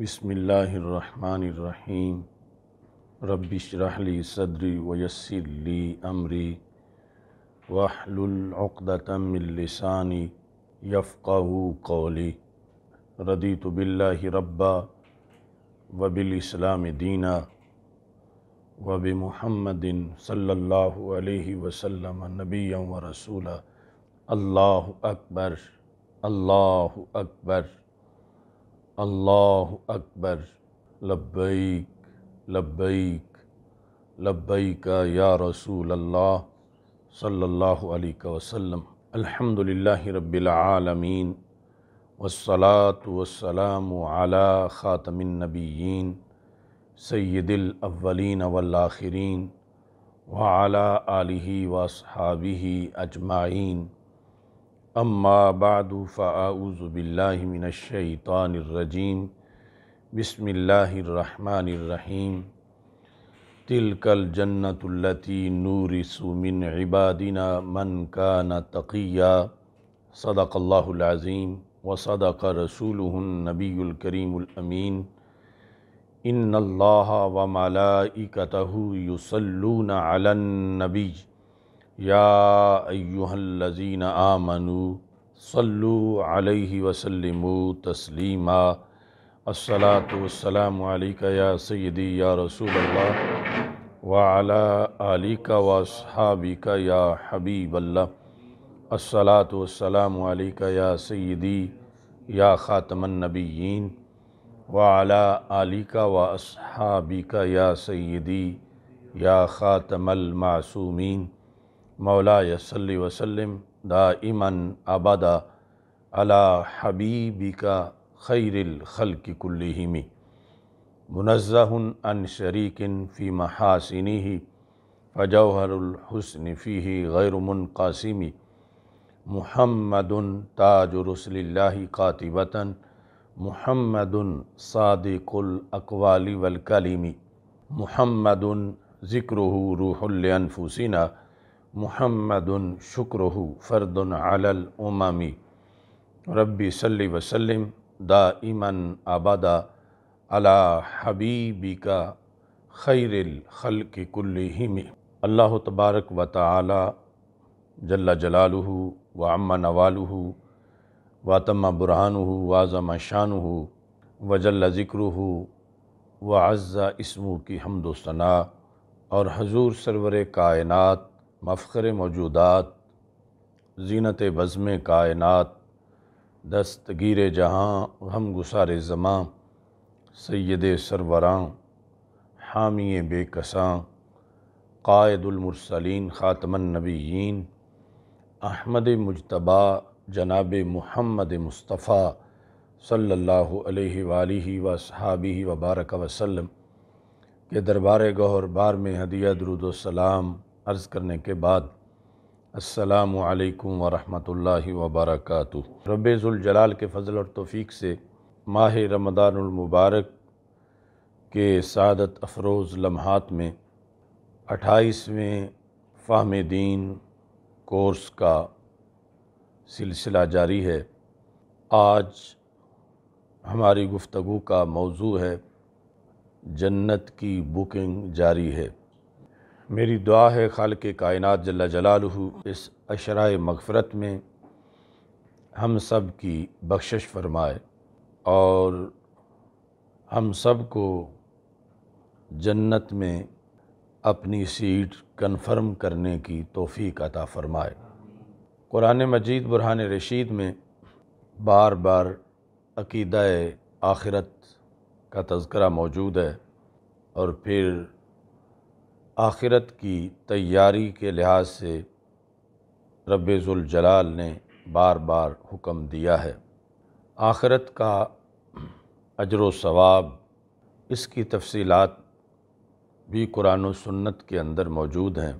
बसमीम रबरहली सदरी वयसरली अमरी वाहलतमिलसानी यफ़क़ू कौली रदी तो बिल्ला रब्बा वबिलस्लाम दीना वब महमदिन सल्ला वसम नबी व रसूल अल्लाह अकबर अल्लाह अकबर अल्लाह अकबर लब्बैक लब्बैक लब्बैक या रसूल अल्लाह सल्लल्लाहु अलैहि वसल्लम अल्हम्दुलिल्लाहि रब्बिल आलमीन वस्सलात वस्सलाम अला ख़ातमिन नबीयीन सैदिल अव्वलीन वल्लाखिरीन व अला आलिही वसहाबिही अजमाइन अम्मा बाद फ़ाऊज़बिल्लिमिनशैतानरजीम बसमीम तिलकल जन्नतुल्लती नूर सुमिन इबादिना मन का न तकिया सदक़ल्लाज़ीम व सदक रसूल नबीकरीमीन इन अल्लाह व मलाइकतः युसल्लून अलनबी याज़ीन अयुहल्लजीन आमनु सल्लू अलैहि वसल्लम तस्लीमा अस्सलाम या सैदी या रसूल अल्लाह वाला का वासहाबी का या हबीब अल्लाह या सैदी या ख़ातमनबीन वाला अली का या सैदी या ख़ातमलमासूमी मौला सल्ली वसलम दाइमन आबादा अला हबीबिका खैरिल खल्क कुल्लिहिमी मुनज़हन अन शरीकिन फ़ी महासिनी फ़जौहरुलहसन फ़ी गैरमन कासिमी मुहम्मदन ताज रसल्ला कातिबता मुहम्मदन सादिकुल अकवाली वलकलीमी मुहम्मदन ज़िक्र रूहुलफूसिना मुहम्मद शुक्रहु फ़र्दन अलल उमामी रब्बी सल्ली वसलम दा इमन आबादा अला हबीबी का खैरल खल के कुल्ली में अल्लाह तबारक व ताली जल्ला जलालू व अम्मा नवालू वातम बुरहानू वाज़म शानू वजल्ला ज़िक्रू व अज़्ज़ा इसमू की हमदोसना और हजूर सरवर कायनत मफ़र मौजूदात जीनत बज़म कायनत दस्तगीर जहाँ हम गुसार ज़मां सैद सरवरां हामी बेकसां कायदुलमरसलिन नबीन अहमद मुजतबा जनाब महमद मुस्तफ़ा सल्लल्लाहु अलैहि वालि व सहाबी वबारक वसलम के दरबार गौर बार में हदिया दरुदोसलाम अर्ज़ करने के बाद असलकम वरहमल वबरक रबीज़ुलजलाल के फ़ल और तोफ़ी से माह रमदानमबारक के सदत अफरोज़ लम्हात में अट्ठाईसवें फ़ाम दीन कोर्स का सिलसिला जारी है आज हमारी गुफ्तु का मौजू है जन्नत की बुकिंग जारी है मेरी दुआ है खाल के कायनत जल्ला जलालहू इस अशराय मगफ़रत में हम सब की बख्शिश फरमाए और हम सब को जन्नत में अपनी सीट कन्फर्म करने की तोफ़ी अता फ़रमाए क़ुरान मजीद बुरहान रशीद में बार बार अकीद आखिरत का तस्करा मौजूद है और फिर आखिरत की तैयारी के लिहाज से जलाल ने बार बार हुक्म दिया है आखिरत का अजर सवाब इसकी तफसीलात भी कुरान सन्नत के अंदर मौजूद हैं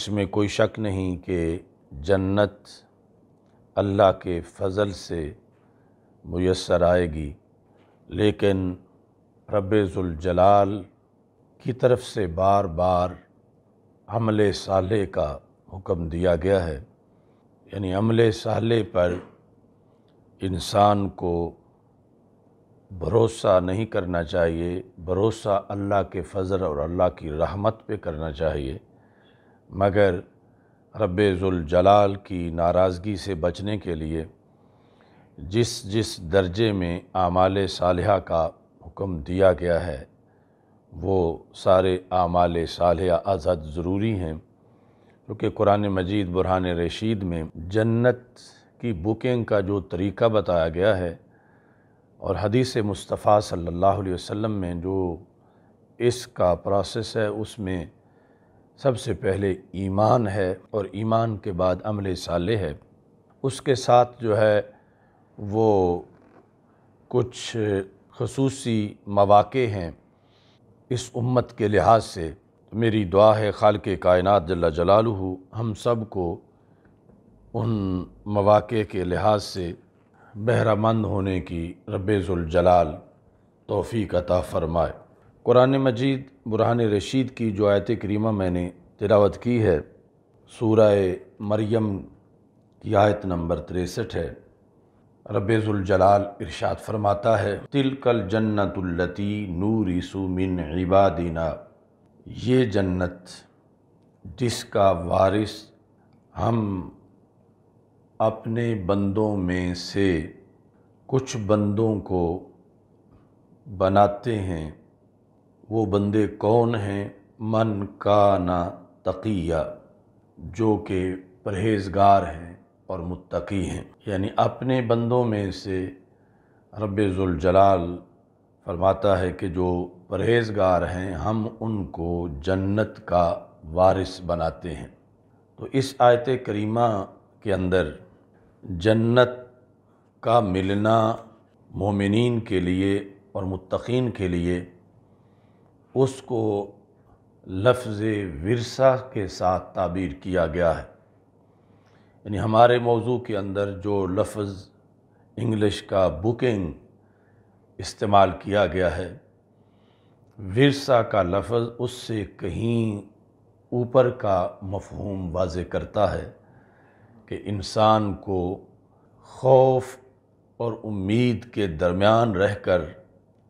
इसमें कोई शक नहीं कि जन्नत अल्लाह के फ़ज़ल से मैसर आएगी लेकिन रब्ज़ुलजलाल की तरफ से बार बार अमल साले का हुक्म दिया गया है यानी अमल साले पर इंसान को भरोसा नहीं करना चाहिए भरोसा अल्लाह के फजर और अल्लाह की रहमत पे करना चाहिए मगर जलाल की नाराज़गी से बचने के लिए जिस जिस दर्जे में आमाल सालिहा का हुक्म दिया गया है वो सारे आमाल साल आज़ाद ज़रूरी हैं क्योंकि कुरान मजीद बुरहान रशीद में जन्नत की बुकिंग का जो तरीका बताया गया है और हदीस मुस्तफ़ा सल्लल्लाहु अलैहि वसल्लम में जो इसका प्रोसेस है उसमें सबसे पहले ईमान है और ईमान के बाद अमल साले है उसके साथ जो है वो कुछ खसूसी मौाक़े हैं इस उम्मत के लिहाज से मेरी दुआ है खाल के कायनत जल्ला जलालू हम सब को उन मौाक़े के लिहाज से बहरामंद होने की रब्ज़ुलजलाल तोफ़ी अता फ़रमाए कुरान मजीद बुरहान रशीद की जो आयत करीमा मैंने तिलावत की है सूरा मरियम की आयत नंबर तिरसठ है रबाल इरशाद फरमाता है तिल कल जन्नतुल्लती नूर मिन इबादिना ये जन्नत जिसका वारिस हम अपने बंदों में से कुछ बंदों को बनाते हैं वो बंदे कौन हैं मन का ना तकिया जो कि परहेजगार हैं और मुत्तकी हैं यानी अपने बंदों में से जलाल फरमाता है कि जो परहेज़गार हैं हम उनको जन्नत का वारिस बनाते हैं तो इस आयत करीमा के अंदर जन्नत का मिलना मोमिन के लिए और मुत्तकीन के लिए उसको लफ्ज़ विरसा के साथ ताबीर किया गया है यानी हमारे मौजू के अंदर जो लफ्ज़ इंग्लिश का बुकिंग इस्तेमाल किया गया है विरसा का लफ्ज़ उससे कहीं ऊपर का मफहूम वाज करता है कि इंसान को खौफ और उम्मीद के दरमियान रहकर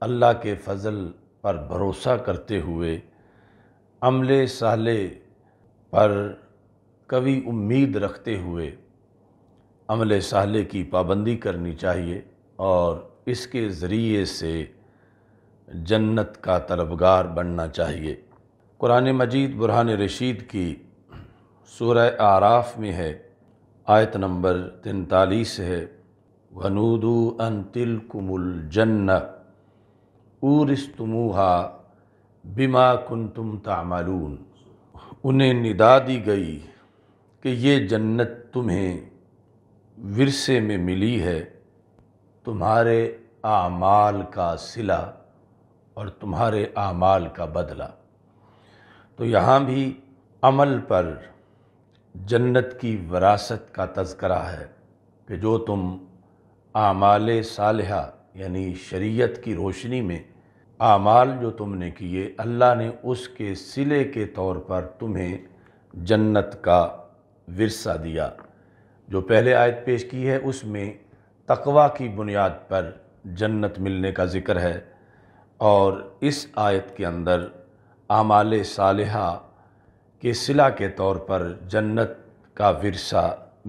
अल्लाह के फजल पर भरोसा करते हुए अमले साले पर कभी उम्मीद रखते हुए अमल साले की पाबंदी करनी चाहिए और इसके ज़रिए से जन्नत का तलबगार बनना चाहिए कुरान मजीद बुरहान रशीद की सूरह आराफ़ में है आयत नंबर तैंतालीस है वनूदू अन तिलकुमुल जन्न ऊरिस्तमूहा बिमा कुन तुम तामालून उन्हें निदा दी गई कि ये जन्नत तुम्हें विरसे में मिली है तुम्हारे आमाल का सिला और तुम्हारे आमाल का बदला तो यहाँ भी अमल पर जन्नत की वरासत का तस्करा है कि जो तुम आमाल सालह यानी शरीयत की रोशनी में आमाल जो तुमने किए अल्लाह ने उसके सिले के तौर पर तुम्हें जन्नत का विरसा दिया जो पहले आयत पेश की है उसमें तकवा की बुनियाद पर जन्नत मिलने का ज़िक्र है और इस आयत के अंदर आमाल सालहा के सिला के तौर पर जन्नत का विरसा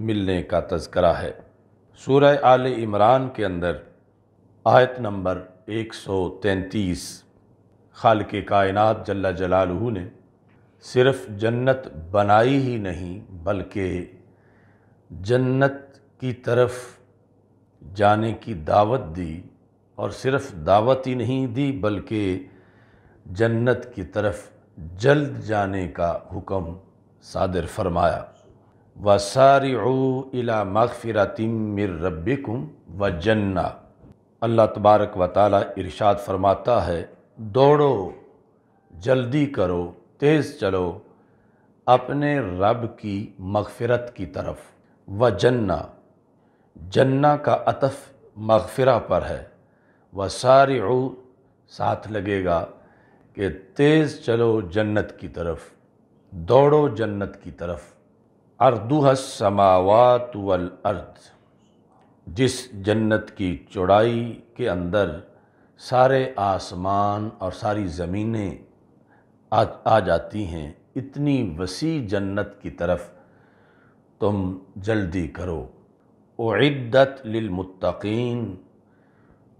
मिलने का तस्करा है सूर्य आल इमरान के अंदर आयत नंबर 133 खाल के कायनत जल्ला जलालहू ने सिर्फ जन्नत बनाई ही नहीं बल्कि जन्नत की तरफ जाने की दावत दी और सिर्फ दावत ही नहीं दी बल्कि जन्नत की तरफ जल्द जाने का हुक्म सादर फरमाया व सारी अला मिर रबिकुम व जन्ना अल्लाह तबारक व ताली इरशाद फरमाता है दौड़ो जल्दी करो तेज़ चलो अपने रब की मगफ़रत की तरफ व जन्ना जन्ना का अतफ़ मगफ़रा पर है व सारी साथ लगेगा कि तेज़ चलो जन्नत की तरफ दौड़ो जन्नत की तरफ अर्दुह समावात वल अर्द जिस जन्नत की चौड़ाई के अंदर सारे आसमान और सारी ज़मीनें आ आ जाती हैं इतनी वसी जन्नत की तरफ तुम जल्दी करो उद्दत लिलमुत्तकीन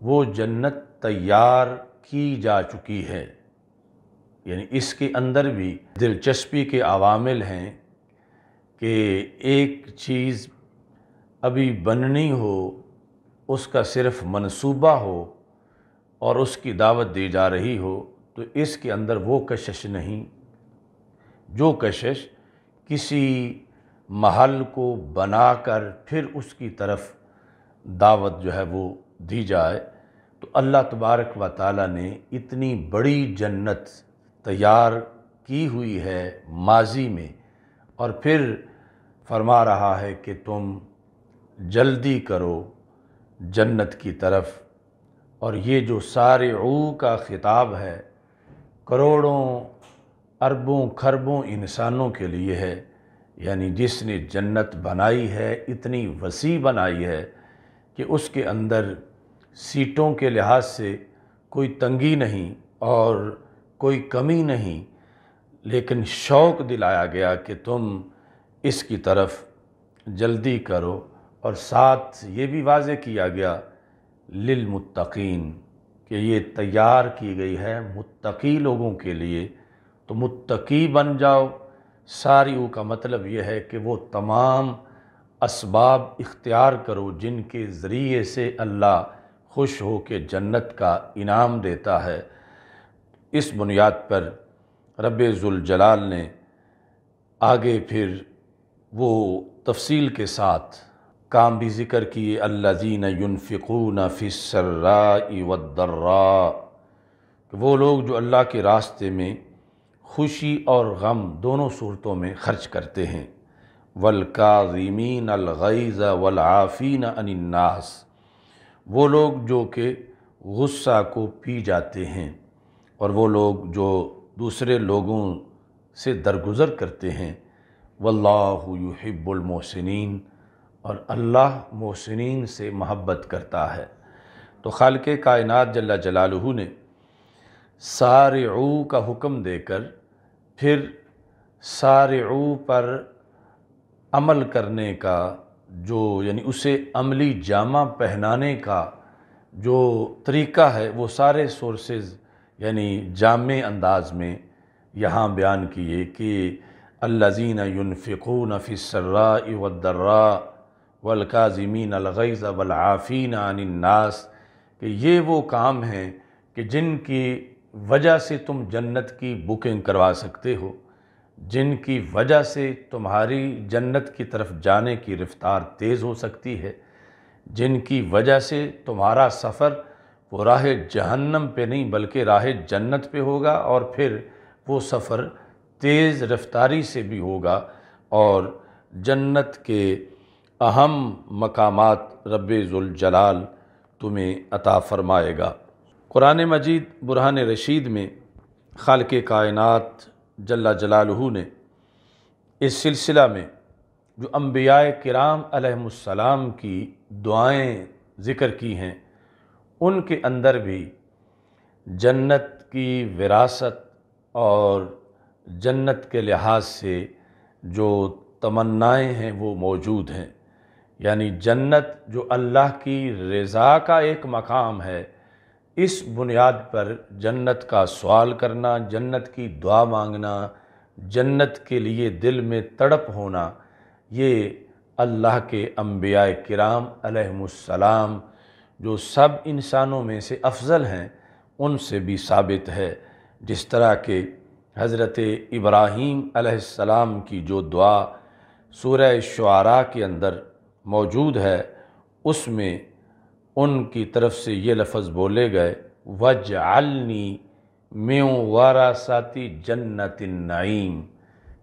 वो जन्नत तैयार की जा चुकी है यानी इसके अंदर भी दिलचस्पी के आवामिल हैं कि एक चीज़ अभी बननी हो उसका सिर्फ़ मनसूबा हो और उसकी दावत दी जा रही हो तो इसके अंदर वो कशिश नहीं जो कशिश किसी महल को बनाकर फिर उसकी तरफ दावत जो है वो दी जाए तो अल्लाह तबारक व ताली ने इतनी बड़ी जन्नत तैयार की हुई है माजी में और फिर फरमा रहा है कि तुम जल्दी करो जन्नत की तरफ और ये जो सारे ऊ का ख़िताब है करोड़ों अरबों खरबों इंसानों के लिए है यानी जिसने जन्नत बनाई है इतनी वसी बनाई है कि उसके अंदर सीटों के लिहाज से कोई तंगी नहीं और कोई कमी नहीं लेकिन शौक़ दिलाया गया कि तुम इसकी तरफ जल्दी करो और साथ ये भी वाज किया गया मुत्तकीन कि ये तैयार की गई है मुत्तकी लोगों के लिए तो मुत्तकी बन जाओ सारी का मतलब यह है कि वो तमाम इसबाब इख्तियार करो जिनके ज़रिए से अल्लाह खुश हो के जन्नत का इनाम देता है इस बुनियाद पर रबाल ने आगे फिर वो तफसील के साथ काम भी ज़िक्र किए अल्लाजीन युनफ़िकून फ़िसर्रा वो लोग जो अल्लाह के रास्ते में खुशी और गम दोनों सूरतों में ख़र्च करते हैं वलकाज़िमीन अलगैज़ वलआफ़ीन अनन्नास वो लोग जो कि गुस्सा को पी जाते हैं और वो लोग जो दूसरे लोगों से दरगुजर करते हैं वल्लाहुब्बुलमोसिन और अल्लाह मोहसिन से महब्बत करता है तो खाल के कायनत जल्ला जलालहू ने सारे ऊ का हुक्म देकर फिर सारे ऊ पर अमल करने का जो यानी उसे अमली जामा पहनाने का जो तरीका है वो सारे सोर्सेज यानी जाम अंदाज में यहाँ बयान किए कि अल्लाजीन युनफ़िकून फ़िसर्रा वदर्रा वलकाज़मीन अलगैज़ वलआफ़ीन अनन्नास कि ये वो काम हैं कि जिनकी वजह से तुम जन्नत की बुकिंग करवा सकते हो जिनकी वजह से तुम्हारी जन्नत की तरफ जाने की रफ़्तार तेज़ हो सकती है जिनकी वजह से तुम्हारा सफ़र वो राह जहन्नम पे नहीं बल्कि राह जन्नत पे होगा और फिर वो सफ़र तेज़ रफ्तारी से भी होगा और जन्नत के अहम मकामात रबाल तुम्हें अता फ़रमाएगा क़ुरान मजीद बुरहान रशीद में खाल के कायनत जल्ला जलालहू ने इस सिलसिला में जो अम्बिया कराम की दुआएँ ज़िक्र की हैं उनके अंदर भी जन्नत की विरासत और जन्नत के लिहाज से जो तमन्नाएँ हैं वो मौजूद हैं यानी जन्नत जो अल्लाह की रज़ा का एक मकाम है इस बुनियाद पर जन्नत का सवाल करना जन्नत की दुआ मांगना जन्नत के लिए दिल में तड़प होना ये अल्लाह के अम्बिया कराम सलाम जो सब इंसानों में से अफजल हैं उनसे भी साबित है जिस तरह के हज़रत इब्राहीम अलैहिस्सलाम की जो दुआ सूर्य शुरा के अंदर मौजूद है उसमें उनकी तरफ से ये लफ्ज़ बोले गए वज मे म्यों वारासाती जन्नत नईम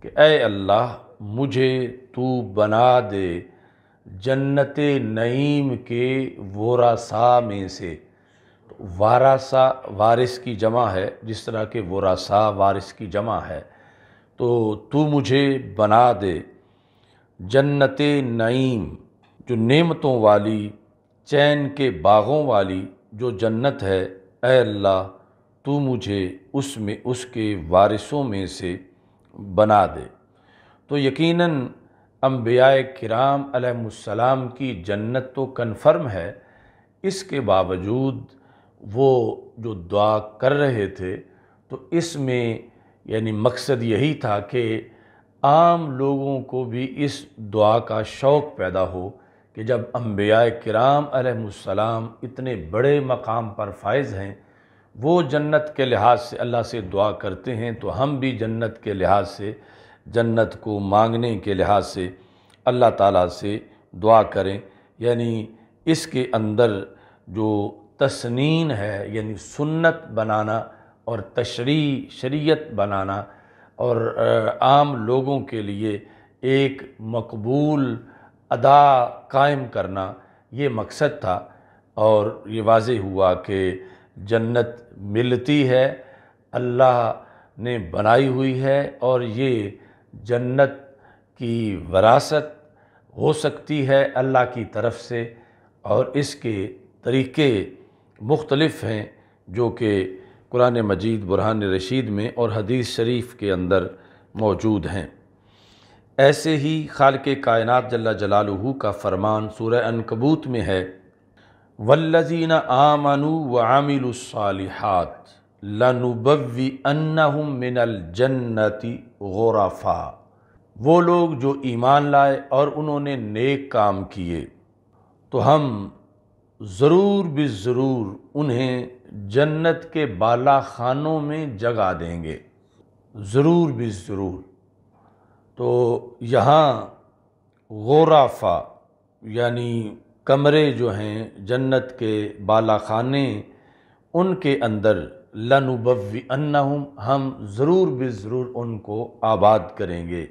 कि अय अल्लाह मुझे तू बना दे जन्नत नईम के वोरासा में से तो वारासा वारिस की जमा है जिस तरह के वोरासा वारिस की जमा है तो तू मुझे बना दे जन्नत नईम जो नेमतों वाली चैन के बागों वाली जो जन्नत है ए अल्लाह तू मुझे उसमें उसके वारिसों में से बना दे तो यकीनन अम्बिया कराम अलैहिस्सलाम की जन्नत तो कन्फर्म है इसके बावजूद वो जो दुआ कर रहे थे तो इसमें यानी मकसद यही था कि आम लोगों को भी इस दुआ का शौक़ पैदा हो कि जब अम्बिया कराम सलाम इतने बड़े मकाम पर फायज़ हैं वो जन्नत के लिहाज से अल्लाह से दुआ करते हैं तो हम भी जन्नत के लिहाज से जन्नत को मांगने के लिहाज से अल्लाह ताला से दुआ करें यानी इसके अंदर जो तसनीन है यानी सुन्नत बनाना और तशरी शरीयत बनाना और आम लोगों के लिए एक मकबूल अदा कायम करना ये मकसद था और ये वाज हुआ कि जन्नत मिलती है अल्लाह ने बनाई हुई है और ये जन्नत की वरासत हो सकती है अल्लाह की तरफ से और इसके तरीके मुख्तलफ़ हैं जो कि कुरान मजीद बुरहान रशीद में और हदीस शरीफ के अंदर मौजूद हैं ऐसे ही खाल के कायनत जल्ला जलालहू का फरमान सूर अनकबूत में है वल्लजीन आमनु व आमिलसालहत लनुबवी अन्नहुम मिनल जन्नति गोराफा वो लोग जो ईमान लाए और उन्होंने नेक काम किए तो हम ज़रूर भी ज़रूर उन्हें जन्नत के बाला खानों में जगा देंगे ज़रूर भी ज़रूर तो यहाँ गोराफा यानी कमरे जो हैं जन्नत के बाला खाने उनके अंदर लनुबवी हूँ हम ज़रूर भी ज़रूर उनको आबाद करेंगे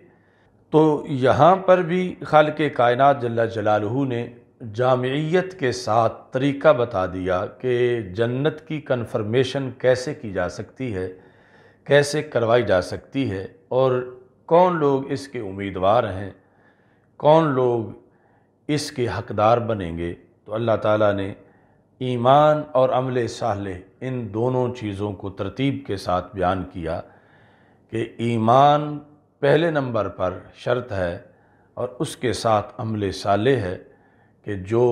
तो यहाँ पर भी खाल के कायनात जल्ला जलालहू ने जामियत के साथ तरीका बता दिया कि जन्नत की कन्फर्मेशन कैसे की जा सकती है कैसे करवाई जा सकती है और कौन लोग इसके उम्मीदवार हैं कौन लोग इसके हकदार बनेंगे तो अल्लाह ताला ने ईमान और अमल साले इन दोनों चीज़ों को तरतीब के साथ बयान किया कि ईमान पहले नंबर पर शर्त है और उसके साथ अमल साले है कि जो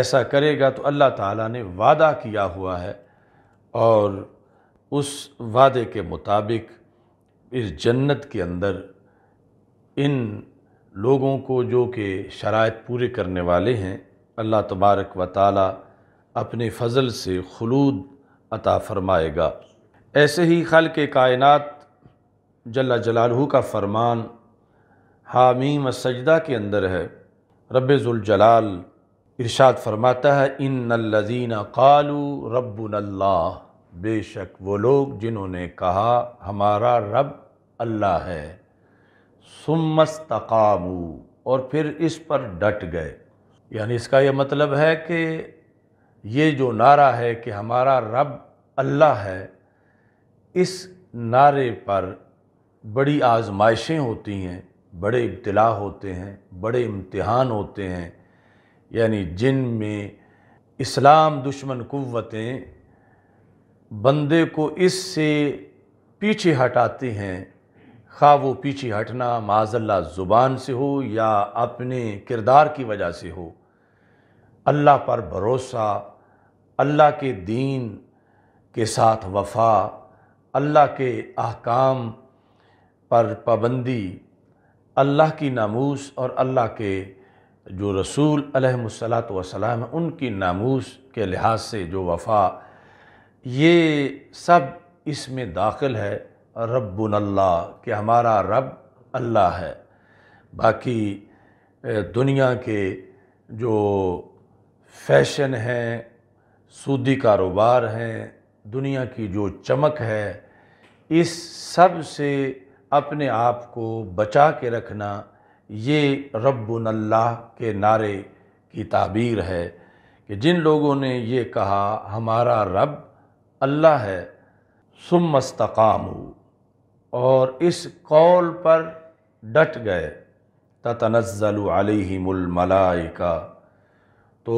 ऐसा करेगा तो अल्लाह ताला ने वादा किया हुआ है और उस वादे के मुताबिक इस जन्नत के अंदर इन लोगों को जो कि शरात पूरे करने वाले हैं अल्लाह तबारक व ताली अपने फ़ज़ल से खलूद अता फ़रमाएगा ऐसे ही खल के कायनत जला जलालू का फ़रमान हामीम सजदा के अंदर है रबाल इरशाद फरमाता है इन नल्लीन कालू रब्बुल्ला बेशक वो लोग जिन्होंने कहा हमारा रब अल्लाह है सुमस्तकामू और फिर इस पर डट गए यानी इसका यह मतलब है कि ये जो नारा है कि हमारा रब अल्लाह है इस नारे पर बड़ी आजमाइशें होती हैं बड़े इब्तला होते हैं बड़े इम्तहान होते हैं यानी जिन में इस्लाम दुश्मन कुतें बंदे को इससे पीछे हटाती हैं खा वो पीछे हटना माजल्ला ज़ुबान से हो या अपने किरदार की वजह से हो अल्लाह पर भरोसा अल्लाह के दीन के साथ वफा अल्लाह के अहकाम पर पाबंदी अल्लाह की नामूस और अल्लाह के जो रसूल अलहसलात वसलाम उनकी नामूस के लिहाज से जो वफा ये सब इसमें दाखिल है रब्बुन अल्लाह कि हमारा रब अल्लाह है बाकी दुनिया के जो फैशन हैं सूदी कारोबार हैं दुनिया की जो चमक है इस सब से अपने आप को बचा के रखना ये रब्बुन अल्लाह के नारे की ताबीर है कि जिन लोगों ने ये कहा हमारा रब अल्लाह है सुम और इस कौल पर डट गए का तो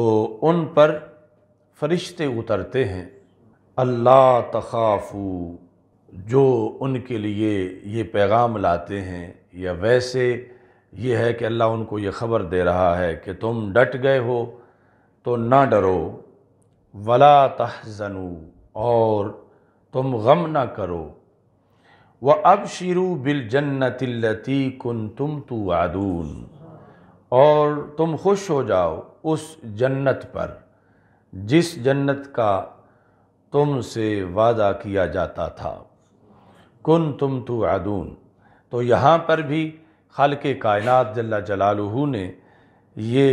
उन पर फरिश्ते उतरते हैं अल्लाह तखाफू जो उनके लिए ये पैगाम लाते हैं या वैसे ये है कि अल्लाह उनको ये ख़बर दे रहा है कि तुम डट गए हो तो ना डरो वला तहजनू और तुम गम ना करो व अब शिरु बिल जन्नतिल्लती कन तुम तो आदून और तुम खुश हो जाओ उस जन्नत पर जिस जन्नत का तुम से वादा किया जाता था कन तुम तो आदून तो यहाँ पर भी खल के कायनत जल्ला जलालू ने ये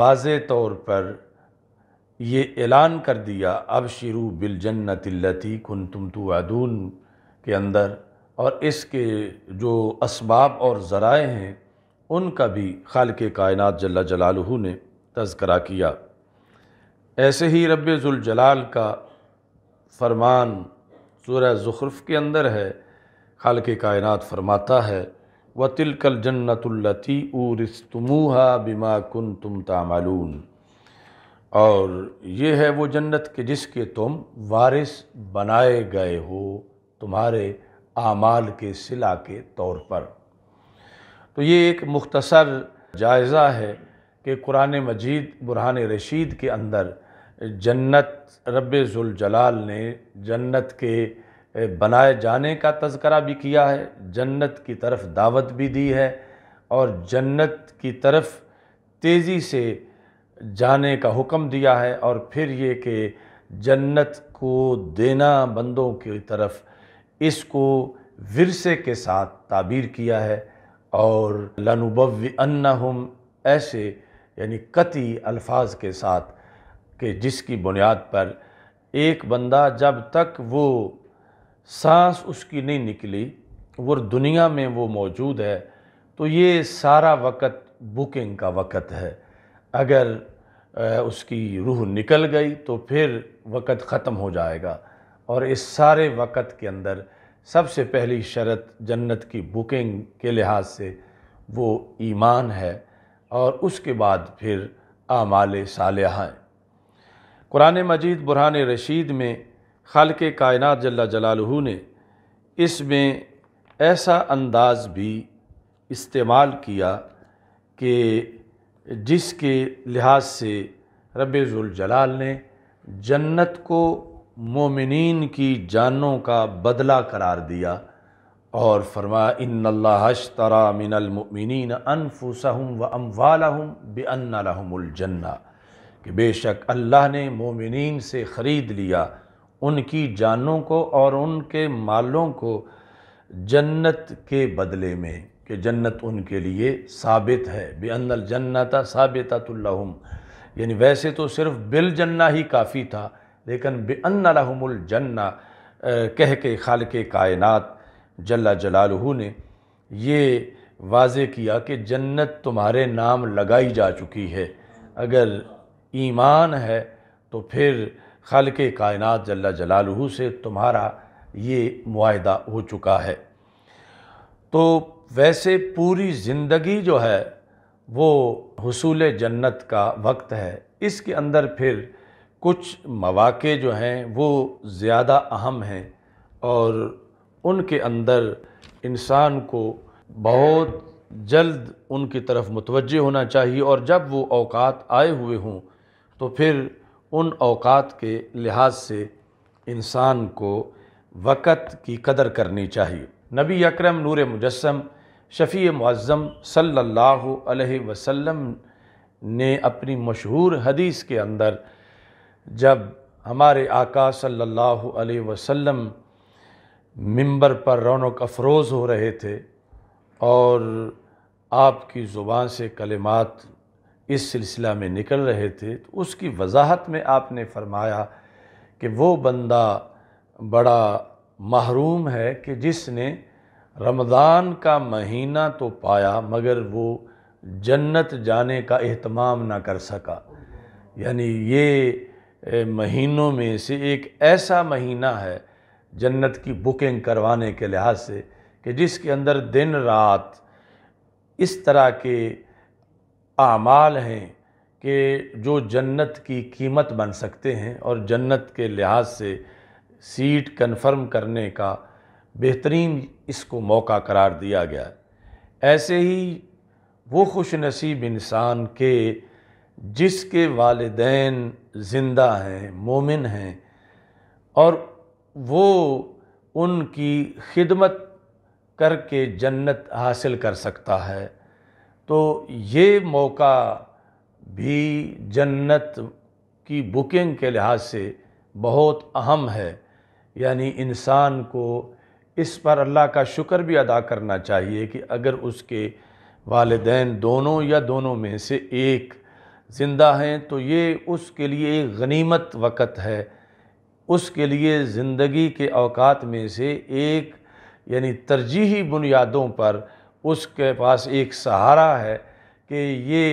वाज तौर पर ये ऐलान कर दिया अब शिरु बिल जन्नतिल्लती कन तुम तो आदून के अंदर और इसके जो इसबाब और ज़राए हैं उनका भी खाल के कायनत जला जलालहू ने तस्करा किया ऐसे ही रबाल का फरमान सूर्य ज़ुख़रफ़ के अंदर है खाल के कायनत फरमाता है व तिलकल जन्नतुल्लती उरस्तमूहा बिमा कन तुम तामालून और ये है वो जन्नत के जिसके तुम वारिस बनाए गए हो तुम्हारे आमाल के सिला के तौर पर तो ये एक मुख्तसर जायज़ा है कि कुरान मजीद बुरहान रशीद के अंदर जन्नत जलाल ने जन्नत के बनाए जाने का तस्करा भी किया है जन्नत की तरफ दावत भी दी है और जन्नत की तरफ तेज़ी से जाने का हुक्म दिया है और फिर ये कि जन्नत को देना बंदों की तरफ इसको विरसे के साथ ताबीर किया है और लनुबव अन्नहुम ऐसे यानी कति अल्फाज के साथ के जिसकी बुनियाद पर एक बंदा जब तक वो सांस उसकी नहीं निकली वो दुनिया में वो मौजूद है तो ये सारा वक़्त बुकिंग का वक़्त है अगर उसकी रूह निकल गई तो फिर वक़्त ख़त्म हो जाएगा और इस सारे वक़्त के अंदर सबसे पहली शरत जन्नत की बुकिंग के लिहाज से वो ईमान है और उसके बाद फिर आमाल साल हैं कुरान मजीद बुरहान रशीद में खल के कायन जल्ला जलालहू ने इसमें ऐसा अंदाज भी इस्तेमाल किया कि जिसके लिहाज से रबाल ने जन्नत को मोमिन की जानों का बदला करार दिया और फरमा इन अनफुसहम व अम्वालहम बेअन्ना कि बेशक अल्लाह ने मोमिन से ख़रीद लिया उनकी जानों को और उनके मालों को जन्नत के बदले में कि जन्नत उनके लिए साबित है बेअन्नल जन्नता साबितम यानी वैसे तो सिर्फ़ बिल जन्ना ही काफ़ी था लेकिन बेअन रहमुल जन्ना कह के खाल के कायनत जल्ला जलालहू ने ये वाज किया कि जन्नत तुम्हारे नाम लगाई जा चुकी है अगर ईमान है तो फिर खाल के कायनत जल्ला जलालहू से तुम्हारा ये माहदा हो चुका है तो वैसे पूरी ज़िंदगी जो है वो हसूल जन्नत का वक्त है इसके अंदर फिर कुछ मौाक़े जो हैं वो ज़्यादा अहम हैं और उनके अंदर इंसान को बहुत जल्द उनकी तरफ मुतवजह होना चाहिए और जब वो अवकात आए हुए हों तो फिर उन अवकात के लिहाज से इंसान को वक़्त की कदर करनी चाहिए नबी अकरम नूर मुजस्म शफ़ी मुज़म सल्लल्लाहु अलैहि वसल्लम ने अपनी मशहूर हदीस के अंदर जब हमारे आका सल्लल्लाहु अलैहि वसल्लम मिंबर पर रौनक अफरोज़ हो रहे थे और आपकी ज़ुबान से कलिमात इस सिलसिला में निकल रहे थे तो उसकी वजाहत में आपने फरमाया कि वो बंदा बड़ा महरूम है कि जिसने रमज़ान का महीना तो पाया मगर वो जन्नत जाने का अहतमाम ना कर सका यानी ये महीनों में से एक ऐसा महीना है जन्नत की बुकिंग करवाने के लिहाज से कि जिसके अंदर दिन रात इस तरह के आमाल हैं कि जो जन्नत की कीमत बन सकते हैं और जन्नत के लिहाज से सीट कन्फर्म करने का बेहतरीन इसको मौका करार दिया गया ऐसे ही वो खुश नसीब इंसान के जिसके वालदेन ज़िंदा हैं मोमिन हैं और वो उनकी खिदमत करके जन्नत हासिल कर सकता है तो ये मौका भी जन्नत की बुकिंग के लिहाज से बहुत अहम है यानी इंसान को इस पर अल्लाह का शुक्र भी अदा करना चाहिए कि अगर उसके वालदेन दोनों या दोनों में से एक ज़िंदा हैं तो ये उसके लिए एक गनीमत वक़्त है उसके लिए ज़िंदगी के अवकात में से एक यानी तरजीही बुनियादों पर उसके पास एक सहारा है कि ये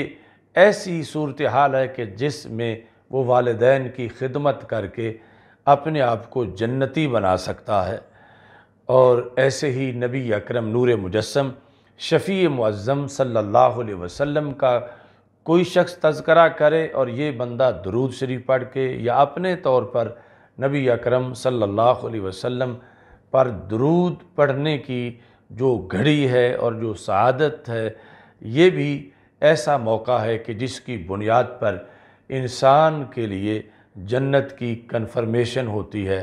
ऐसी सूरत हाल है कि जिसमें वो वालदेन की खिदमत करके अपने आप को जन्नती बना सकता है और ऐसे ही नबी अकरम नूर मुजस्म शफ़ी मुज़म सल्लल्लाहु अलैहि वसल्लम का कोई शख्स तस्करा करे और ये बंदा दरूद शरीफ पढ़ के या अपने तौर पर नबी अकरम सल्लल्लाहु अलैहि वसल्लम पर दरूद पढ़ने की जो घड़ी है और जो शहादत है ये भी ऐसा मौका है कि जिसकी बुनियाद पर इंसान के लिए जन्नत की कन्फर्मेशन होती है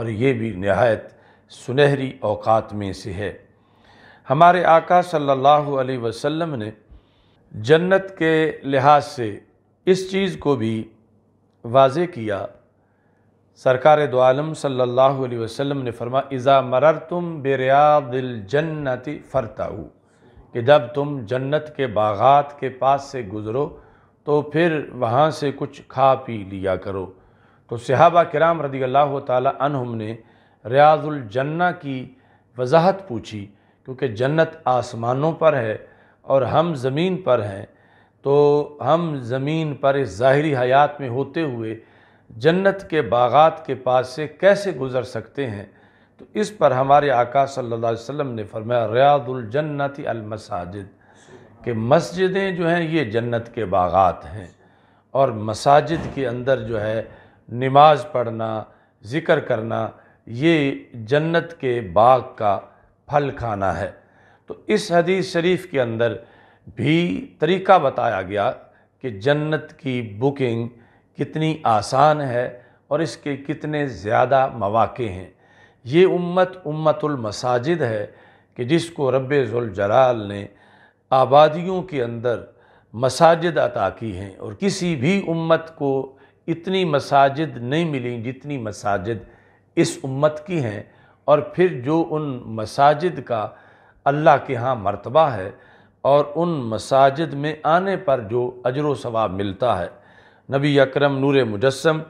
और ये भी नहायत सुनहरी अवकात में से है हमारे आका सल्लल्लाहु अलैहि वसल्लम ने जन्नत के लिहाज से इस चीज़ को भी वाज किया सरकार दो आलम सल्लल्लाहु अलैहि वसल्लम ने फरमा इज़ा मरर तुम बेरियादिल जन्नति फ़रताऊ कि जब तुम जन्नत के बागात के पास से गुज़रो तो फिर वहाँ से कुछ खा पी लिया करो तो सहाबा कराम रदी अल्लाह तम ने रियाजुलजन्ना की वजाहत पूछी क्योंकि जन्नत आसमानों पर है और हम ज़मीन पर हैं तो हम ज़मीन पर इस ज़ाहरी हयात में होते हुए जन्नत के बागात के पास से कैसे गुज़र सकते हैं तो इस पर हमारे आका सल्लल्लाहु अलैहि वसल्लम ने फरमाया रियादुलजन्नत अलमसाजिद के मस्जिदें जो हैं ये जन्नत के बागात हैं और मसाजिद के अंदर जो है नमाज पढ़ना ज़िक्र करना ये जन्नत के बाग का फल खाना है तो इस हदीस शरीफ के अंदर भी तरीका बताया गया कि जन्नत की बुकिंग कितनी आसान है और इसके कितने ज़्यादा मौाक़े हैं ये उम्मत मसाजिद है कि जिसको रबाल ने आबादियों के अंदर मसाजिद अता की हैं और किसी भी उम्मत को इतनी मसाजिद नहीं मिली जितनी मसाजिद इस उम्मत की हैं और फिर जो उन मसाजिद का अल्लाह के यहाँ मरतबा है और उन मसाजिद में आने पर जो अजर सवाब मिलता है नबी अकरम नूर मुजस्म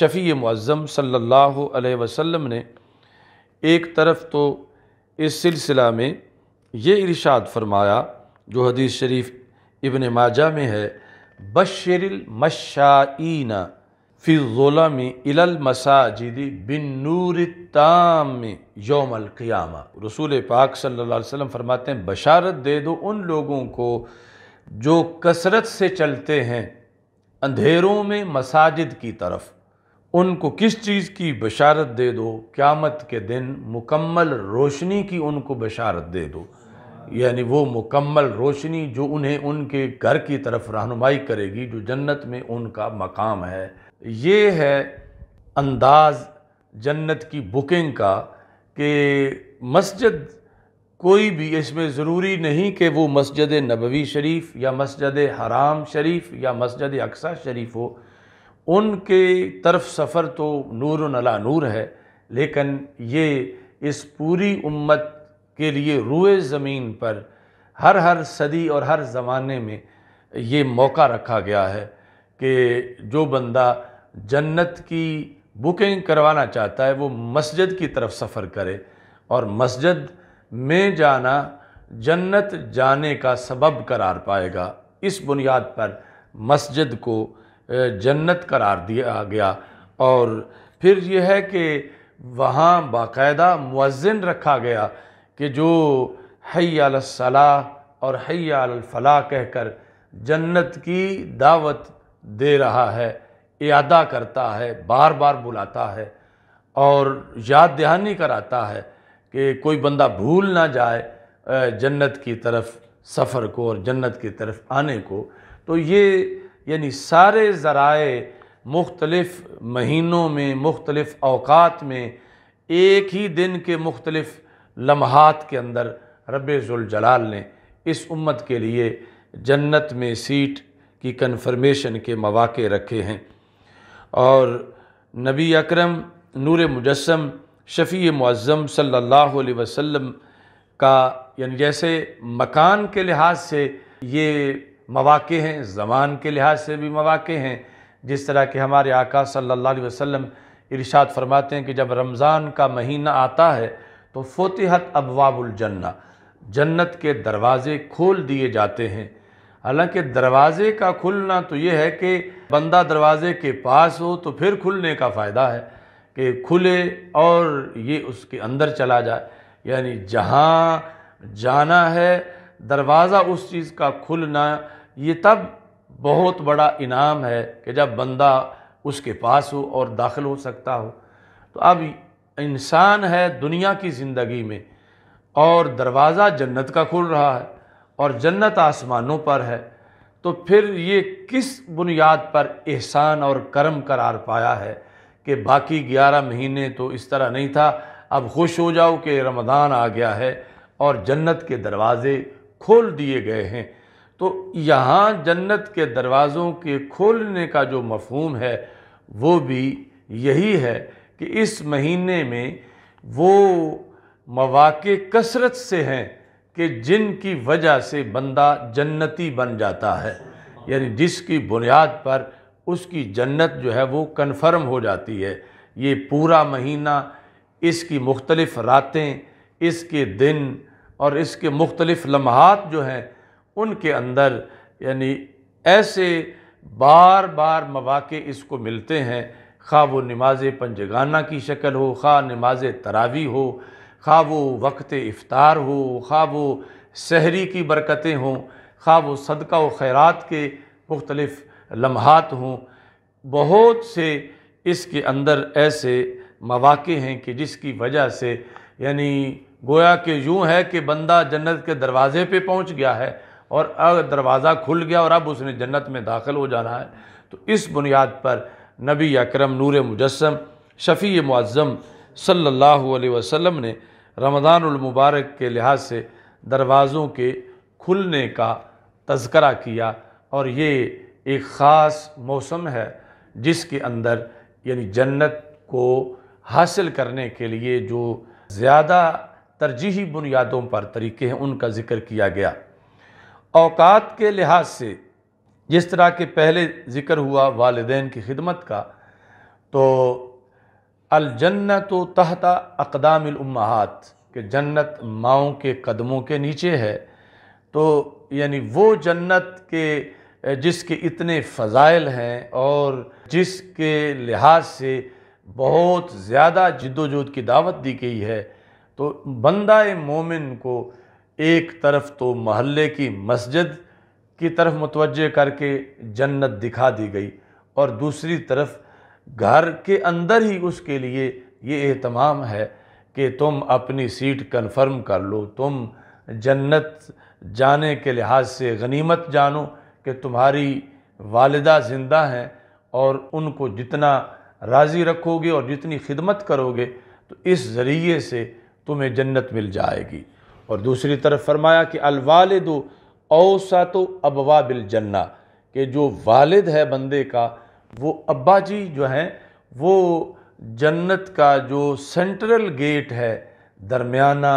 शफ़ी मज़म सल्ला वसम ने एक तरफ तो इस सिलसिला में ये इरशाद फरमाया जो हदीस शरीफ इबन माजा में है बशरमशाईना फ़िज़ोलम इलल मसाजिद बिन नूर ताम योमल क़ियामा रसूल पाक सल्लल्लाहु अलैहि वसल्लम फरमाते हैं बशारत दे दो उन लोगों को जो कसरत से चलते हैं अंधेरों में मसाजिद की तरफ उनको किस चीज़ की बशारत दे दो क़्यामत के दिन मुकम्मल रोशनी की उनको बशारत दे दो यानी वो मुकम्मल रोशनी जो उन्हें उनके घर की तरफ रहनुमाई करेगी जो जन्नत में उनका मकाम है ये है अंदाज जन्नत की बुकिंग का कि मस्जिद कोई भी इसमें ज़रूरी नहीं कि वो मस्जिद नबवी शरीफ या मस्जिद हराम शरीफ या मस्जिद अक्सा शरीफ हो उनके तरफ सफ़र तो नूर नला नूर है लेकिन ये इस पूरी उम्मत के लिए रुए ज़मीन पर हर हर सदी और हर ज़माने में ये मौका रखा गया है कि जो बंदा जन्नत की बुकिंग करवाना चाहता है वो मस्जिद की तरफ सफ़र करे और मस्जिद में जाना जन्नत जाने का सबब करार पाएगा इस बुनियाद पर मस्जिद को जन्नत करार दिया गया और फिर यह है कि वहाँ बाकायदा मुअज़न रखा गया कि जो हैसला और हैया कहकर जन्नत की दावत दे रहा है अदा करता है बार बार बुलाता है और याद दहानी कराता है कि कोई बंदा भूल ना जाए जन्नत की तरफ सफ़र को और जन्नत की तरफ आने को तो ये यानी सारे ज़राए मुख्तलफ़ महीनों में मुख्तलफ़ अवकात में एक ही दिन के मुख्तलफ़ लम्हात के अंदर रबाल ने इस उम्मत के लिए जन्नत में सीट की कन्फर्मेशन के मौाक़े रखे हैं और नबी अकरम नूर मुजस्म शफ़ी मुज़म सल्लल्लाहु अलैहि वसल्लम का यानी जैसे मकान के लिहाज से ये मवाक़े हैं ज़मान के लिहाज से भी मवाक़े हैं जिस तरह के हमारे आका सल्लल्लाहु अलैहि वसल्लम इरशाद फरमाते हैं कि जब रमज़ान का महीना आता है तो फ़तहत अबवाबुल जन्ना जन्नत के दरवाज़े खोल दिए जाते हैं हालांकि दरवाज़े का खुलना तो ये है कि बंदा दरवाज़े के पास हो तो फिर खुलने का फ़ायदा है कि खुले और ये उसके अंदर चला जाए यानी जहाँ जाना है दरवाज़ा उस चीज़ का खुलना ये तब बहुत बड़ा इनाम है कि जब बंदा उसके पास हो और दाखिल हो सकता हो तो अब इंसान है दुनिया की ज़िंदगी में और दरवाज़ा जन्नत का खुल रहा है और जन्नत आसमानों पर है तो फिर ये किस बुनियाद पर एहसान और करम करार पाया है कि बाकी ग्यारह महीने तो इस तरह नहीं था अब खुश हो जाओ कि रमदान आ गया है और जन्नत के दरवाज़े खोल दिए गए हैं तो यहाँ जन्नत के दरवाज़ों के खोलने का जो मफहम है वो भी यही है कि इस महीने में वो मवाक कसरत से हैं कि जिनकी वजह से बंदा जन्नती बन जाता है यानी जिसकी बुनियाद पर उसकी जन्नत जो है वो कन्फर्म हो जाती है ये पूरा महीना इसकी मुख्तलिफ़ रातें इसके दिन और इसके मुख्तलिफ़ लम्हात जो हैं उनके अंदर यानी ऐसे बार बार मौाक़े इसको मिलते हैं खा वो नमाज पंजगाना की शक्ल हो खा नमाज तरावी हो खा वो वक्त इफ़ार हो खा वो शहरी की बरकतें हों खा वो सदका व खैरात के मुख्तलफ़ लम्हात हों बहुत से इसके अंदर ऐसे मौाक़े हैं कि जिसकी वजह से यानी गोया कि यूँ है कि बंदा जन्नत के दरवाज़े पर पहुँच गया है और अगर दरवाज़ा खुल गया और अब उसने जन्नत में दाखिल हो जाना है तो इस बुनियाद पर नबी अकरम नूर मुजस्म शफ़ी मुआज़म सल्लल्लाहु अलैहि वसल्लम ने रमज़ानमबारक के लिहाज से दरवाज़ों के खुलने का तस्करा किया और ये एक ख़ास मौसम है जिसके अंदर यानी जन्नत को हासिल करने के लिए जो ज़्यादा तरजीही बुनियादों पर तरीके हैं उनका ज़िक्र किया गया अवकात के लिहाज से जिस तरह के पहले ज़िक्र हुआ वालदे की खिदमत का तो अलजन्नत तहता उम्महात कि जन्नत माओं के कदमों के नीचे है तो यानी वो जन्नत के जिसके इतने फ़ज़ाइल हैं और जिसके लिहाज से बहुत ज़्यादा जद्दोजहद की दावत दी गई है तो बंदा मोमिन को एक तरफ तो महल्ले की मस्जिद की तरफ मुतवजह करके जन्नत दिखा दी गई और दूसरी तरफ घर के अंदर ही उसके लिए ये एहतमाम है कि तुम अपनी सीट कन्फर्म कर लो तुम जन्नत जाने के लिहाज से गनीमत जानो कि तुम्हारी वालदा ज़िंदा हैं और उनको जितना राज़ी रखोगे और जितनी खिदमत करोगे तो इस ज़रिए से तुम्हें जन्नत मिल जाएगी और दूसरी तरफ फरमाया कि अलवालद औसा तो अबवा बिल जन्ना के जो वालिद है बंदे का वो अब्बा जी जो हैं वो जन्नत का जो सेंट्रल गेट है दरमियाना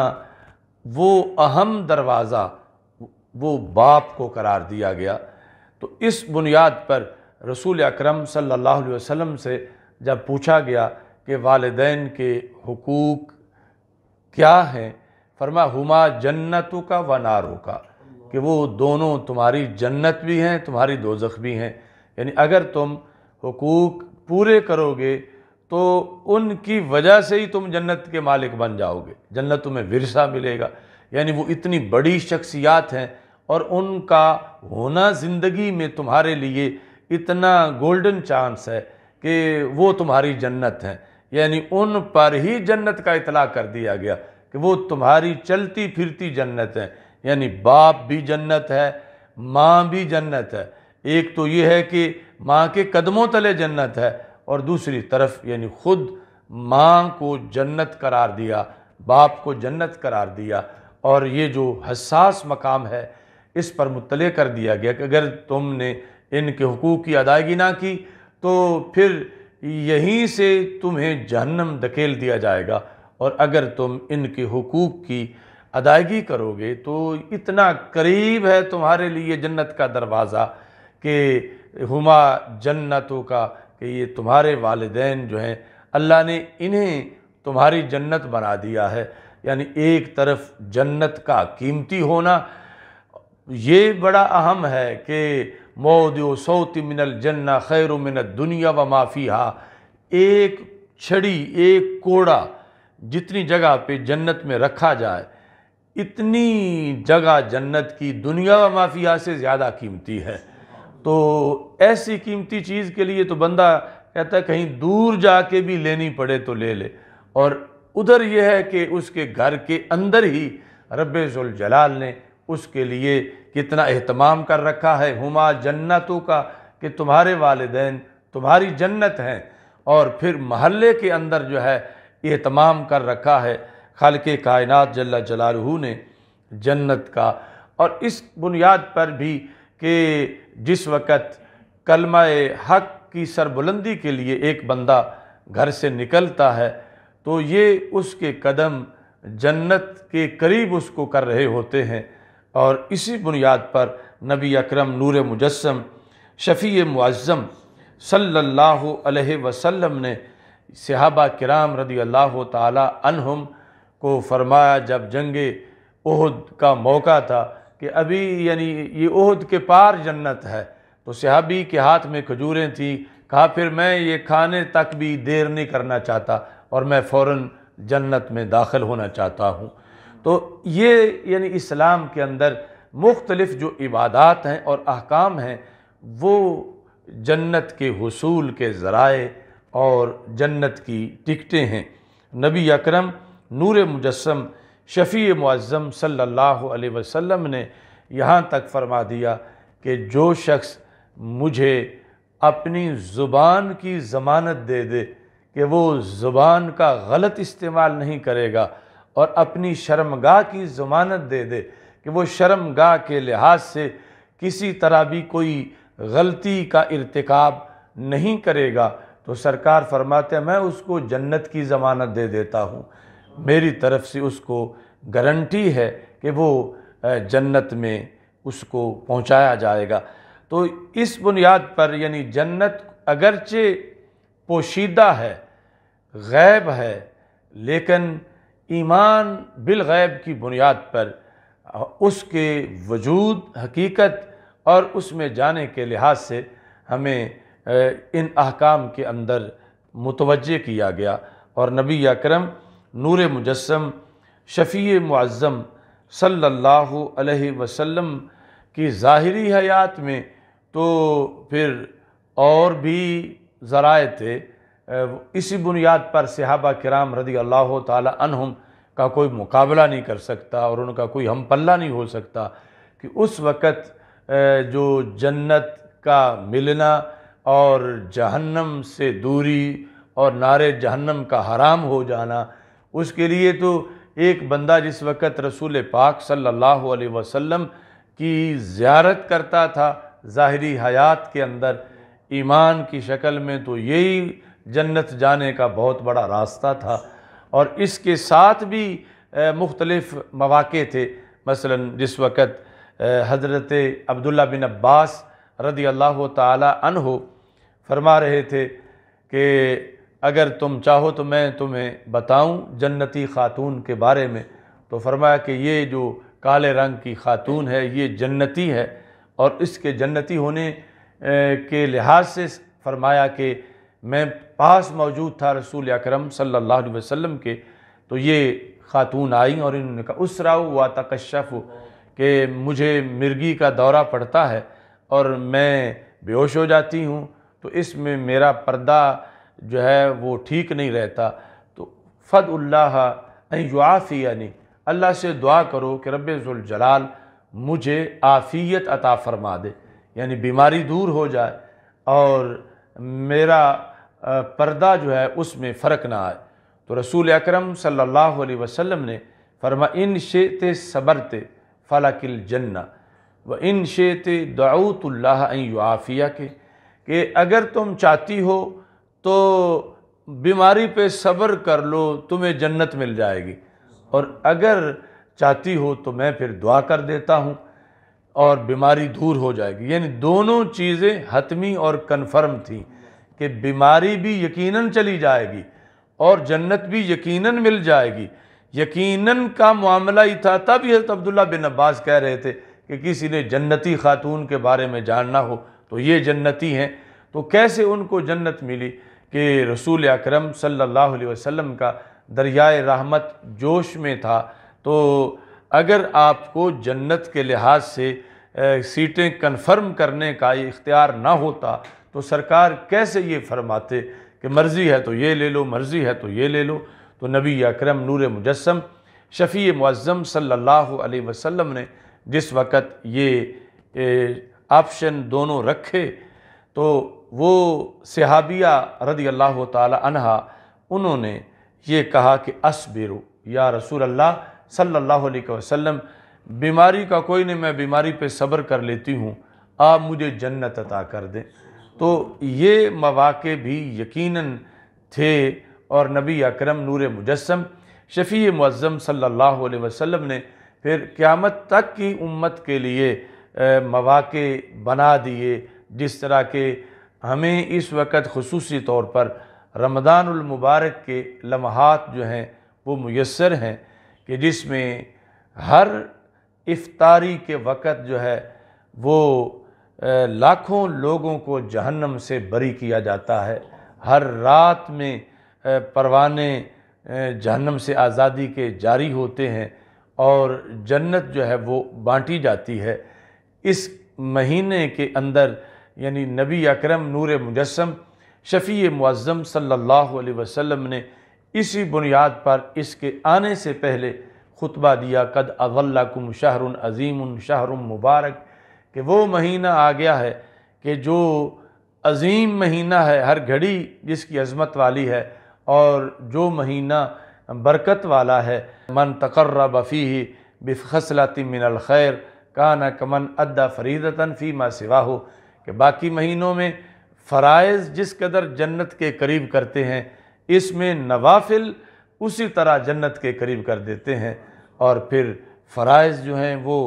वो अहम दरवाज़ा वो बाप को करार दिया गया तो इस बुनियाद पर रसूल अकरम सल्लल्लाहु अलैहि वसल्लम से जब पूछा गया कि वालदेन के हकूक़ क्या हैं फरमा हुमा जन्नतों का व नारों का कि वो दोनों तुम्हारी जन्नत भी हैं तुम्हारी दोजख भी हैं यानी अगर तुम हकूक़ पूरे करोगे तो उनकी वजह से ही तुम जन्नत के मालिक बन जाओगे जन्नत तुम्हें विरसा मिलेगा यानी वो इतनी बड़ी शख्सियात हैं और उनका होना ज़िंदगी में तुम्हारे लिए इतना गोल्डन चांस है कि वो तुम्हारी जन्नत हैं यानी उन पर ही जन्नत का इतला कर दिया गया कि वो तुम्हारी चलती फिरती जन्नत हैं यानी बाप भी जन्नत है माँ भी जन्नत है एक तो ये है कि माँ के कदमों तले जन्नत है और दूसरी तरफ यानी खुद माँ को जन्नत करार दिया बाप को जन्नत करार दिया और ये जो हसास मकाम है इस पर मुतले कर दिया गया कि अगर तुमने इनके हकूक़ की अदायगी ना की तो फिर यहीं से तुम्हें जहन्नम धकेल दिया जाएगा और अगर तुम इनके हकूक़ की अदायगी करोगे तो इतना करीब है तुम्हारे लिए जन्नत का दरवाज़ा कि हुमा जन्नतों का कि ये तुम्हारे वालदेन जो हैं अल्लाह ने इन्हें तुम्हारी जन्नत बना दिया है यानी एक तरफ जन्नत का कीमती होना ये बड़ा अहम है कि मोदो सौत मिनल जन्ना खैर मिनत दुनिया व माफ़ी हा एक छड़ी एक कोड़ा जितनी जगह पे जन्नत में रखा जाए इतनी जगह जन्नत की दुनिया व माफिया से ज़्यादा कीमती है तो ऐसी कीमती चीज़ के लिए तो बंदा कहता है कहीं दूर जाके भी लेनी पड़े तो ले ले और उधर यह है कि उसके घर के अंदर ही रब जलाल ने उसके लिए कितना अहतमाम कर रखा है हुमा जन्नतों का कि तुम्हारे वालदेन तुम्हारी जन्नत हैं और फिर महल्ले के अंदर जो है अहतमाम कर रखा है खल के कायनत जल्ला जलालहू ने जन्नत का और इस बुनियाद पर भी कि जिस वक़्त कलमा हक़ की सरबुलंदी के लिए एक बंदा घर से निकलता है तो ये उसके कदम जन्नत के करीब उसको कर रहे होते हैं और इसी बुनियाद पर नबी अकरम नूर मुजस्म शफ़ी मुआज़म सल्लल्लाहु अलैहि वसल्लम ने सहाबा किराम रदी अल्लाह ताला को फरमाया जब जंग उहद का मौका था कि अभी यानी ये उहद के पार जन्नत है तो सहाबी के हाथ में खजूरें थी कहा फिर मैं ये खाने तक भी देर नहीं करना चाहता और मैं फ़ौर जन्नत में दाखिल होना चाहता हूँ तो ये यानी इस्लाम के अंदर मुख्तलफ़ जो इबादत हैं और अहकाम हैं वो जन्नत के हसूल के ज़राए और जन्नत की टिकटें हैं नबी अकरम नूर मुजस्म शफ़ी मज़म सल्लल्लाहु अलैहि वसल्लम ने यहाँ तक फरमा दिया कि जो शख्स मुझे अपनी ज़ुबान की ज़मानत दे दे कि वो ज़ुबान का गलत इस्तेमाल नहीं करेगा और अपनी शर्मगाह की ज़मानत दे दे कि वो शर्मगाह के लिहाज से किसी तरह भी कोई गलती का इरतकब नहीं करेगा तो सरकार फरमाते मैं उसको जन्नत की ज़मानत दे देता हूँ मेरी तरफ से उसको गारंटी है कि वो जन्नत में उसको पहुंचाया जाएगा तो इस बुनियाद पर यानी जन्नत अगरचे पोशीदा है गैब है लेकिन ईमान गैब की बुनियाद पर उसके वजूद हकीकत और उसमें जाने के लिहाज से हमें इन अहकाम के अंदर मुतवजह किया गया और नबी अकरम नूर मुजस्म शफ़ी मुआज़म सल्लल्लाहु अलैहि वसल्लम की ज़ाहरी हयात में तो फिर और भी ज़राए थे इसी बुनियाद पर सहाबा कराम रदी अल्लाह तहम का कोई मुकाबला नहीं कर सकता और उनका कोई हम पल्ला नहीं हो सकता कि उस वक़्त जो जन्नत का मिलना और जहन्नम से दूरी और नारे जहन्नम का हराम हो जाना उसके लिए तो एक बंदा जिस वक़्त रसूल पाक सल्लल्लाहु अलैहि वसल्लम की ज़्यारत करता था ज़ाहरी हयात के अंदर ईमान की शक्ल में तो यही जन्नत जाने का बहुत बड़ा रास्ता था और इसके साथ भी मुख्तलफ़ मौाक़े थे मसलन जिस वक़्त हज़रत अब्दुल्ला बिन अब्बास रदी अल्लाह हो फरमा रहे थे कि अगर तुम चाहो तो मैं तुम्हें बताऊं जन्नती खातून के बारे में तो फरमाया कि ये जो काले रंग की खातून है ये जन्नती है और इसके जन्नती होने के लिहाज से फरमाया कि मैं पास मौजूद था रसूल अकरम सल्लल्लाहु अलैहि वसल्लम के तो ये खातून आई और इन्होंने कहा राउ व तकशफ कि मुझे मिर्गी का दौरा पड़ता है और मैं बेहोश हो जाती हूँ तो इसमें मेरा पर्दा जो है वो ठीक नहीं रहता तो फ़दुल्लाह युआफ़ी यानी अल्लाह से दुआ करो कि रबाल मुझे आफ़ियत अता फरमा दे यानी बीमारी दूर हो जाए और मेरा पर्दा जो है उसमें फ़र्क ना आए तो रसूल अकरम सल्लल्लाहु अलैहि वसल्लम ने फरमा इन शेत सबरते फ़लाकिल जन्ना व इन शेत दाऊतल्लाफ़िया के कि अगर तुम चाहती हो तो बीमारी पे सब्र कर लो तुम्हें जन्नत मिल जाएगी और अगर चाहती हो तो मैं फिर दुआ कर देता हूँ और बीमारी दूर हो जाएगी यानी दोनों चीज़ें हतमी और कन्फर्म थी कि बीमारी भी यकीनन चली जाएगी और जन्नत भी यकीनन मिल जाएगी यकीनन का मामला ही था तब हज़रत अब्दुल्ला बिन अब्बास कह रहे थे कि किसी ने जन्नती खातून के बारे में जानना हो तो ये जन्नती हैं तो कैसे उनको जन्नत मिली कि रसूल अकरम सल्लल्लाहु अलैहि वसल्लम का दरियाए रहमत जोश में था तो अगर आपको जन्नत के लिहाज से सीटें कन्फर्म करने का ये इख्तियार ना होता तो सरकार कैसे ये फरमाते कि मर्ज़ी है तो ये ले लो मर्ज़ी है तो ये ले लो तो नबी अकरम नूर मुजस्म शफ़ी मज़म सल्ला वसम ने जिस वक़्त ये ऑप्शन दोनों रखे तो वो सहाबिया रदी अल्लाह तहा उन्होंने ये कहा कि असबिर या रसूल अल्लाह सल्लल्लाहु अलैहि वसल्लम बीमारी का कोई नहीं मैं बीमारी पे सब्र कर लेती हूँ आप मुझे जन्नत अता कर दें तो ये मवाक़े भी यकीनन थे और नबी अकरम नूर मुजस्म शफ़ी मज़म सल्लल्लाहु अलैहि वसल्लम ने फिर क़्यामत तक की उम्मत के लिए मवाक़े बना दिए जिस तरह के हमें इस वक्त खसूसी तौर पर रमदानमबारक के लम्हात जो हैं वो मैसर हैं कि जिसमें हर इफ्तारी के वक़्त जो है वो लाखों लोगों को जहन्नम से बरी किया जाता है हर रात में परवाने जहन्नम से आज़ादी के जारी होते हैं और जन्नत जो है वो बांटी जाती है इस महीने के अंदर यानी नबी अकरम नूर मुजस्म शफ़ी मुआज़म सल्लल्लाहु अलैहि वसल्लम ने इसी बुनियाद पर इसके आने से पहले खुतबा दिया कद अवल्लकुम शाहरुन अज़ीम शाहर मुबारक कि वो महीना आ गया है कि जो अज़ीम महीना है हर घड़ी जिसकी अजमत वाली है और जो महीना बरकत वाला है मन तकर्र बफ़ी बिफ़सलाती मिनल खैर काना कमन अद्दा फरीदतन फ़ी मा सिवा हो कि बाकी महीनों में फ़रज़ जिस कदर जन्नत के करीब करते हैं इसमें नवाफिल उसी तरह जन्नत के करीब कर देते हैं और फिर फ़राइज़ जो हैं वो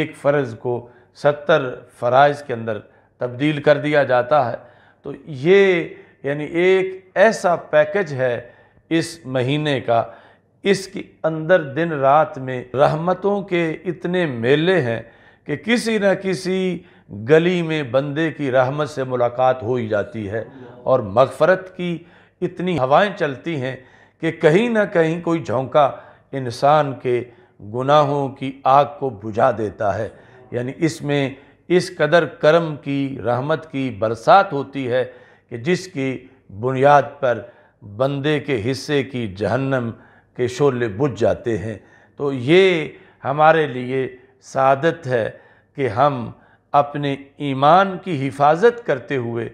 एक फ़र्ज़ को सत्तर फ़राइज़ के अंदर तब्दील कर दिया जाता है तो ये यानी एक ऐसा पैकेज है इस महीने का इसके अंदर दिन रात में रहमतों के इतने मेले हैं कि किसी न किसी गली में बंदे की रहमत से मुलाकात हो ही जाती है और मगफरत की इतनी हवाएं चलती हैं कि कहीं ना कहीं कोई झोंका इंसान के गुनाहों की आग को बुझा देता है यानी इसमें इस कदर करम की रहमत की बरसात होती है कि जिसकी बुनियाद पर बंदे के हिस्से की जहन्नम के शोले बुझ जाते हैं तो ये हमारे लिए सादत है कि हम अपने ईमान की हिफाजत करते हुए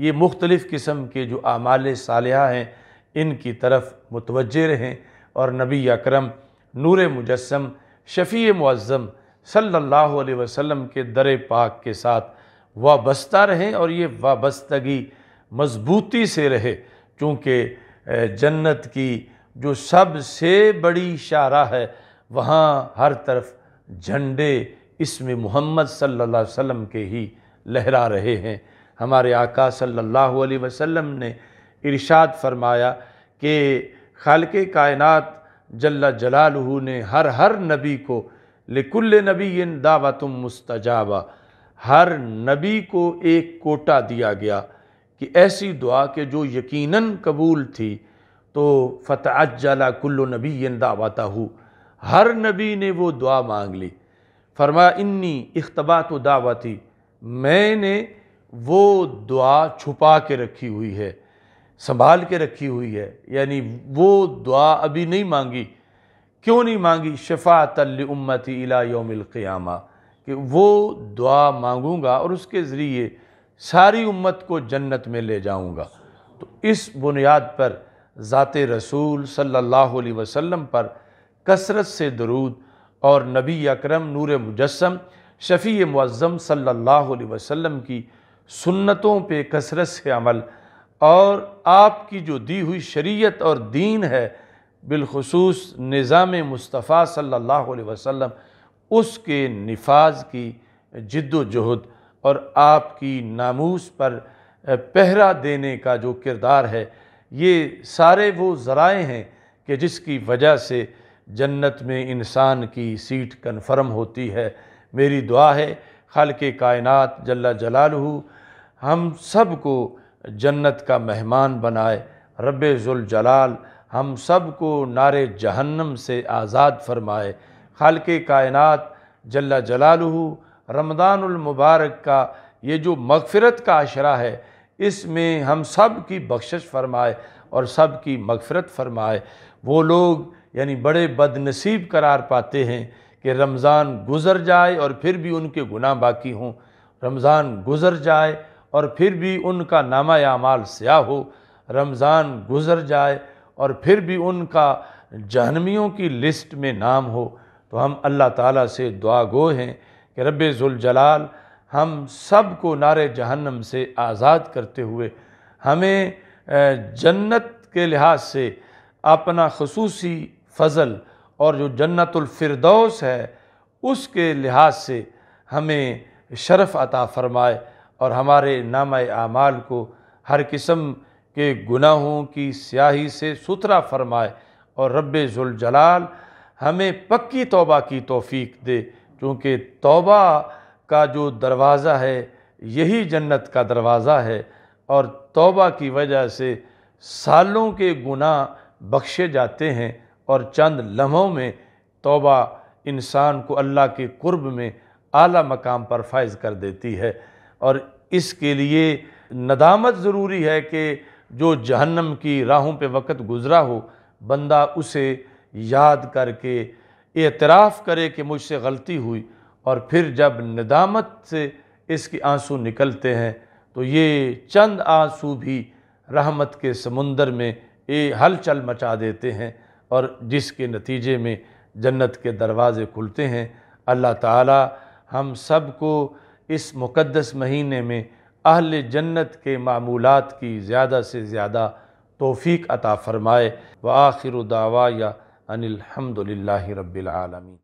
ये मुख्तलिफ़ किस्म के जो आमाल साल हैं इनकी तरफ मुतवज रहें और नबी अक्रम नूर मुजस्म शफ़ी मुज़म सल्लल्लाहु अलैहि वसल्लम के दर पाक के साथ वाबस्ता रहें और ये वाबस्तगी मजबूती से रहे चूँकि जन्नत की जो सबसे बड़ी शारा है वहाँ हर तरफ झंडे इसमें मोहम्मद सल्लल्लाहु अलैहि वसल्लम के ही लहरा रहे हैं हमारे आका सल्लल्लाहु अलैहि वसल्लम ने इरशाद फरमाया कि खाल के कायनत जल्ला जलालहू ने हर हर नबी को लिकुल्ल नबी इन तुम मुस्तजाबा हर नबी को एक कोटा दिया गया कि ऐसी दुआ के जो यकीनन कबूल थी तो फ़तः जला कुल्लु नबी इन दावत हर नबी ने वो दुआ मांग ली फरमा इन्नी इख्तबात थी मैंने वो दुआ छुपा के रखी हुई है संभाल के रखी हुई है यानी वो दुआ अभी नहीं मांगी क्यों नहीं मांगी शफा तल उम्मती अला योमिलक़्यामा कि वो दुआ मांगूँगा और उसके ज़रिए सारी उम्मत को जन्नत में ले जाऊँगा तो इस बुनियाद पर ज़ात रसूल सल्लल्लाहु अलैहि वसल्लम पर कसरत से दरूद और नबी अकरम नूर मुजस्म शफ़ी मुज़म सल्लल्लाहु अलैहि वसल्लम की सुन्नतों पे कसरत से अमल और आपकी जो दी हुई शरीयत और दीन है बिलखसूस निज़ाम मुस्तफ़ा सल्लल्लाहु अलैहि वसल्लम उसके नफाज की जद्दोजहद और आपकी नामूस पर पहरा देने का जो किरदार है ये सारे वो ज़राए हैं कि जिसकी वजह से जन्नत में इंसान की सीट कन्फर्म होती है मेरी दुआ है खल के कायनत जल्ला जलाल हम सब को जन्नत का मेहमान बनाए रब जलाल हम सब को नारे जहन्नम से आज़ाद फरमाए खल के कायनत जल्ला जलाल रमदानमबारक का ये जो मगफ़रत का अशरा है इसमें हम सब की बख्शिश फरमाए और सब की मगफ़रत फरमाए वो लोग यानी बड़े बदनसीब करार पाते हैं कि रमज़ान गुज़र जाए और फिर भी उनके गुनाह बाकी हों रमज़ान गुज़र जाए और फिर भी उनका नामा यामाल स्याह हो रमज़ान गुज़र जाए और फिर भी उनका जहनमियों की लिस्ट में नाम हो तो हम अल्लाह ताला से दुआ गो हैं कि रब हम सब को नारे जहन्नम से आज़ाद करते हुए हमें जन्नत के लिहाज से अपना खसूसी फ़ज़ल और जो जन्नतफरदौस है उसके लिहाज से हमें शरफ़ अता फ़रमाए और हमारे नाम आमाल को हर किस्म के गुनाहों की स्याही से सुथरा फ़रमाए और रब्ज़ुलजलाल हमें पक्की तोबा की तोफ़ी दे क्योंकि तोबा का जो दरवाज़ा है यही जन्नत का दरवाज़ा है और तोबा की वजह से सालों के गुनाह बख्शे जाते हैं और चंद लम्हों में तोबा इंसान को अल्लाह के कुर्ब में आला मकाम पर फायज कर देती है और इसके लिए नदामत ज़रूरी है कि जो जहन्नम की राहों पे वक़्त गुज़रा हो बंदा उसे याद करके एतराफ़ करे कि मुझसे गलती हुई और फिर जब नदामत से इसके आंसू निकलते हैं तो ये चंद आंसू भी रहमत के समुंदर में ये हलचल मचा देते हैं और जिसके नतीजे में जन्नत के दरवाज़े खुलते हैं अल्लाह ताला हम सब को इस मुक़दस महीने में अहल जन्नत के मामूलात की ज़्यादा से ज़्यादा तोफ़ी अता फ़रमाए व आखिर दावा या अनिलहमदिल्ला रबालमीन